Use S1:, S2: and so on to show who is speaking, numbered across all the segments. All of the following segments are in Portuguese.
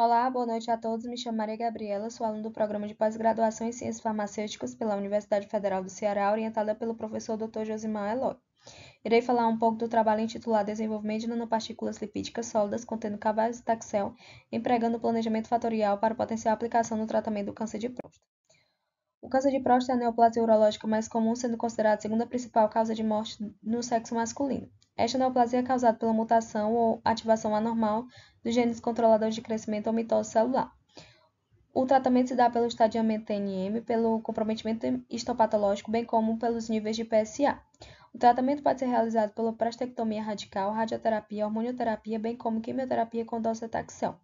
S1: Olá, boa noite a todos. Me chamo Maria Gabriela, sou aluna do Programa de Pós-Graduação em Ciências Farmacêuticas pela Universidade Federal do Ceará, orientada pelo professor Dr. Josimar Eloy. Irei falar um pouco do trabalho intitulado Desenvolvimento de Nanopartículas Lipídicas Sólidas contendo cabazitaxel, empregando o planejamento fatorial para potencial aplicação no tratamento do câncer de próstata. O câncer de próstata é a neoplasia urológica mais comum, sendo considerada a segunda principal causa de morte no sexo masculino. Esta neoplasia é causada pela mutação ou ativação anormal dos genes controladores de crescimento ou mitose celular. O tratamento se dá pelo estadiamento TNM, pelo comprometimento histopatológico, bem como pelos níveis de PSA. O tratamento pode ser realizado pela prastectomia radical, radioterapia, hormonioterapia, bem como quimioterapia com docetaxel.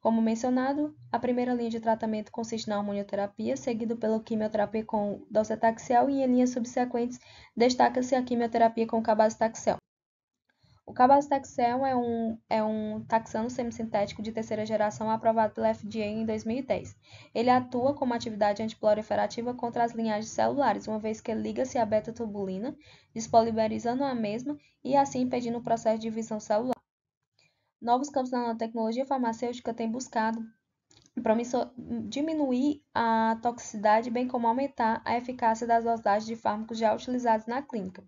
S1: Como mencionado, a primeira linha de tratamento consiste na hormonioterapia, seguido pela quimioterapia com docetaxel e em linhas subsequentes destaca-se a quimioterapia com cabazitaxel. O cabazitaxel é um, é um taxano semissintético de terceira geração aprovado pela FDA em 2010. Ele atua como atividade antiproliferativa contra as linhagens celulares, uma vez que liga-se à beta-tubulina, despolimerizando a mesma e assim impedindo o processo de divisão celular. Novos campos na nanotecnologia farmacêutica têm buscado promissor, diminuir a toxicidade, bem como aumentar a eficácia das dosagens de fármacos já utilizados na clínica.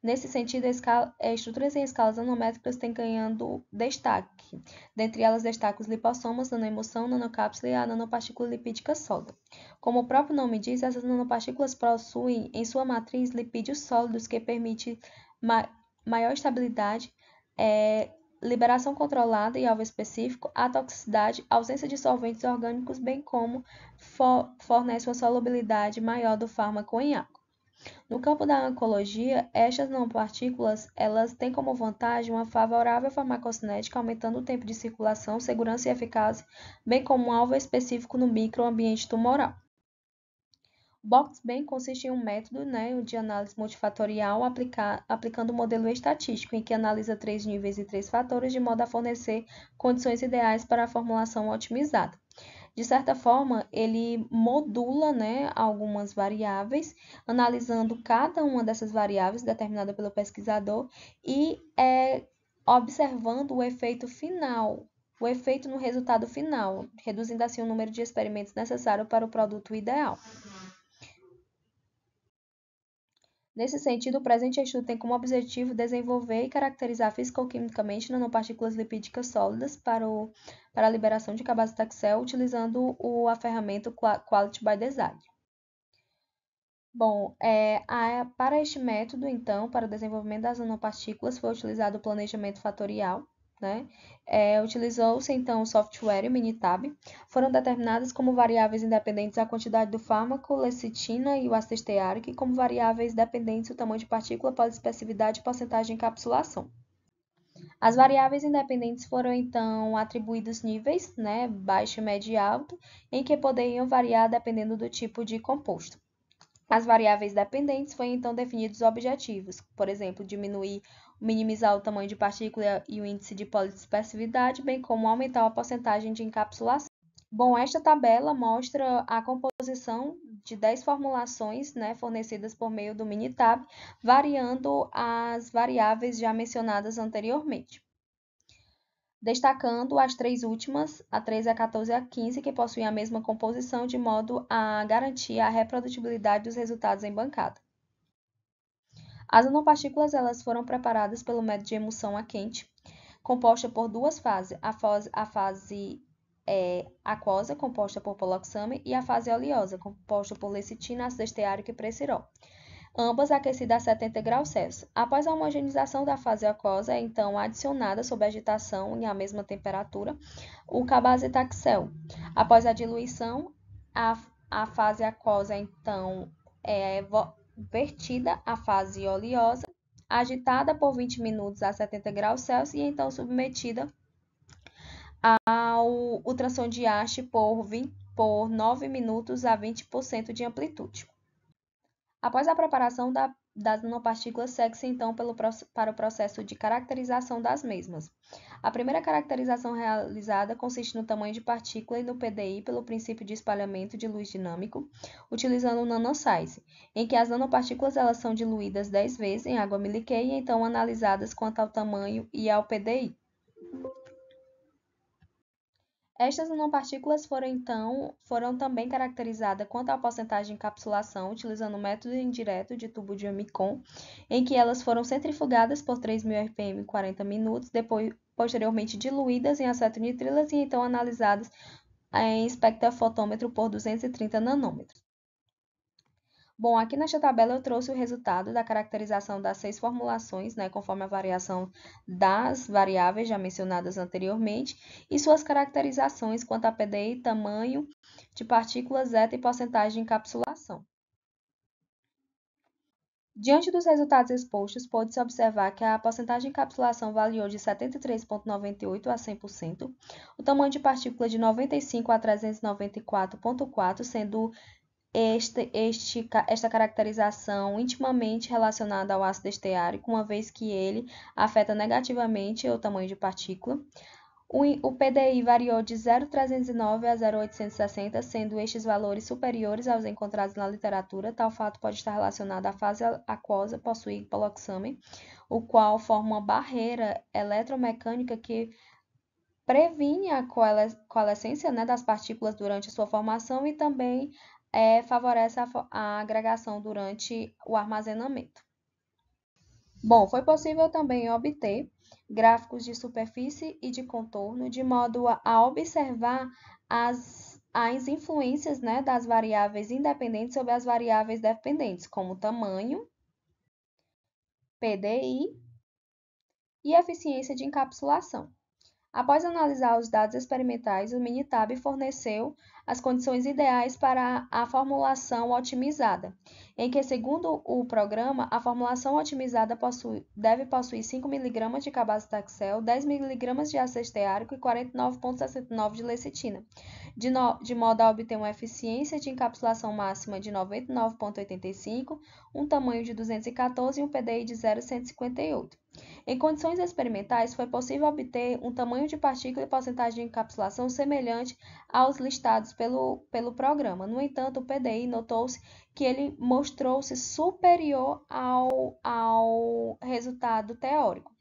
S1: Nesse sentido, escala, é, estruturas em escalas nanométricas têm ganhando destaque. Dentre elas destacam os lipossomas, nanoemulsão, nanocápsula e a nanopartícula lipídica sólida. Como o próprio nome diz, essas nanopartículas possuem em sua matriz lipídios sólidos que permitem ma maior estabilidade, é, liberação controlada e alvo específico, a toxicidade, ausência de solventes orgânicos, bem como for fornece uma solubilidade maior do fármaco em água. No campo da oncologia, estas nanopartículas elas têm como vantagem uma favorável farmacocinética, aumentando o tempo de circulação, segurança e eficácia, bem como um alvo específico no microambiente tumoral. Box Bank consiste em um método né, de análise multifatorial aplicar, aplicando um modelo estatístico, em que analisa três níveis e três fatores de modo a fornecer condições ideais para a formulação otimizada. De certa forma, ele modula né, algumas variáveis, analisando cada uma dessas variáveis determinada pelo pesquisador e é, observando o efeito final, o efeito no resultado final, reduzindo assim o número de experimentos necessário para o produto ideal. Nesse sentido, o presente estudo tem como objetivo desenvolver e caracterizar fisicoquimicamente nanopartículas lipídicas sólidas para, o, para a liberação de cabazitaxel utilizando o, a ferramenta Quality by Design. Bom, é, a, para este método, então, para o desenvolvimento das nanopartículas, foi utilizado o planejamento fatorial, né? É, Utilizou-se então o software e o Minitab. Foram determinadas como variáveis independentes a quantidade do fármaco, lecitina e o ácido esteárico, como variáveis dependentes o tamanho de partícula, especificidade e porcentagem de encapsulação. As variáveis independentes foram então atribuídos níveis, né, baixo, médio e alto, em que poderiam variar dependendo do tipo de composto. As variáveis dependentes foram então definidos objetivos, por exemplo, diminuir, minimizar o tamanho de partícula e o índice de polidispersividade, bem como aumentar a porcentagem de encapsulação. Bom, esta tabela mostra a composição de 10 formulações né, fornecidas por meio do Minitab, variando as variáveis já mencionadas anteriormente destacando as três últimas, a 13, a 14 e a 15, que possuem a mesma composição, de modo a garantir a reprodutibilidade dos resultados em bancada. As nanopartículas elas foram preparadas pelo método de emulsão a quente, composta por duas fases, a fase, a fase é, aquosa, composta por poloxame, e a fase oleosa, composta por lecitina, ácido esteárico e precirol ambas aquecidas a 70 graus Celsius. Após a homogeneização da fase aquosa, é então adicionada sob agitação e à mesma temperatura o cabazitaxel. Após a diluição, a, a fase aquosa então é vertida à fase oleosa, agitada por 20 minutos a 70 graus Celsius e então submetida ao ultrassom de haste por, 20, por 9 minutos a 20% de amplitude. Após a preparação da, das nanopartículas, segue-se então pelo, para o processo de caracterização das mesmas. A primeira caracterização realizada consiste no tamanho de partícula e no PDI pelo princípio de espalhamento de luz dinâmico, utilizando o nanosize, em que as nanopartículas elas são diluídas 10 vezes em água miliqueia e então analisadas quanto ao tamanho e ao PDI. Estas nanopartículas foram então foram também caracterizadas quanto à porcentagem de encapsulação, utilizando o método indireto de tubo de Omicron, em que elas foram centrifugadas por 3.000 rpm em 40 minutos, depois posteriormente diluídas em acetonitrilas e então analisadas em espectrofotômetro por 230 nanômetros. Bom, aqui nesta tabela eu trouxe o resultado da caracterização das seis formulações, né, conforme a variação das variáveis já mencionadas anteriormente, e suas caracterizações quanto a PDI, tamanho de partículas eta e porcentagem de encapsulação. Diante dos resultados expostos, pôde-se observar que a porcentagem de encapsulação variou de 73,98% a 100%, o tamanho de partícula de 95 a 394,4, sendo este, este, esta caracterização intimamente relacionada ao ácido esteárico, uma vez que ele afeta negativamente o tamanho de partícula. O, o PDI variou de 0,309 a 0,860, sendo estes valores superiores aos encontrados na literatura. Tal fato pode estar relacionado à fase aquosa possuir poloxame, o qual forma uma barreira eletromecânica que previne a coalescência né, das partículas durante sua formação e também é, favorece a, a agregação durante o armazenamento. Bom, foi possível também obter gráficos de superfície e de contorno, de modo a observar as, as influências né, das variáveis independentes sobre as variáveis dependentes, como tamanho, PDI e eficiência de encapsulação. Após analisar os dados experimentais, o Minitab forneceu as condições ideais para a formulação otimizada, em que, segundo o programa, a formulação otimizada possui, deve possuir 5 mg de cabazitaxel, 10 mg de ácido e 49,69 de lecitina, de, no, de modo a obter uma eficiência de encapsulação máxima de 99,85, um tamanho de 214 e um PDI de 0,158. Em condições experimentais, foi possível obter um tamanho de partícula e porcentagem de encapsulação semelhante aos listados pelo, pelo programa. No entanto, o PDI notou-se que ele mostrou-se superior ao, ao resultado teórico.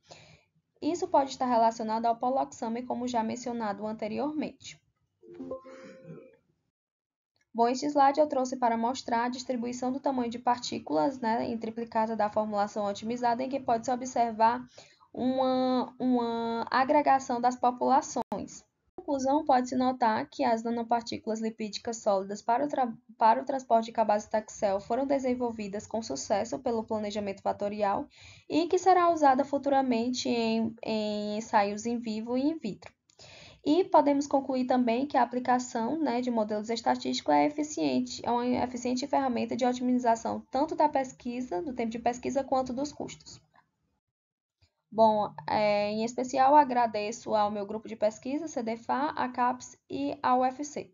S1: Isso pode estar relacionado ao poloxame, como já mencionado anteriormente. Bom, este slide eu trouxe para mostrar a distribuição do tamanho de partículas né, em triplicata da formulação otimizada, em que pode-se observar uma, uma agregação das populações. Na conclusão, pode-se notar que as nanopartículas lipídicas sólidas para o, para o transporte de cabazitaxel foram desenvolvidas com sucesso pelo planejamento fatorial e que será usada futuramente em, em ensaios em vivo e in vitro. E podemos concluir também que a aplicação né, de modelos estatísticos é eficiente, é uma eficiente ferramenta de otimização tanto da pesquisa, do tempo de pesquisa, quanto dos custos. Bom, é, em especial agradeço ao meu grupo de pesquisa, CDFA, a CAPES e ao UFC.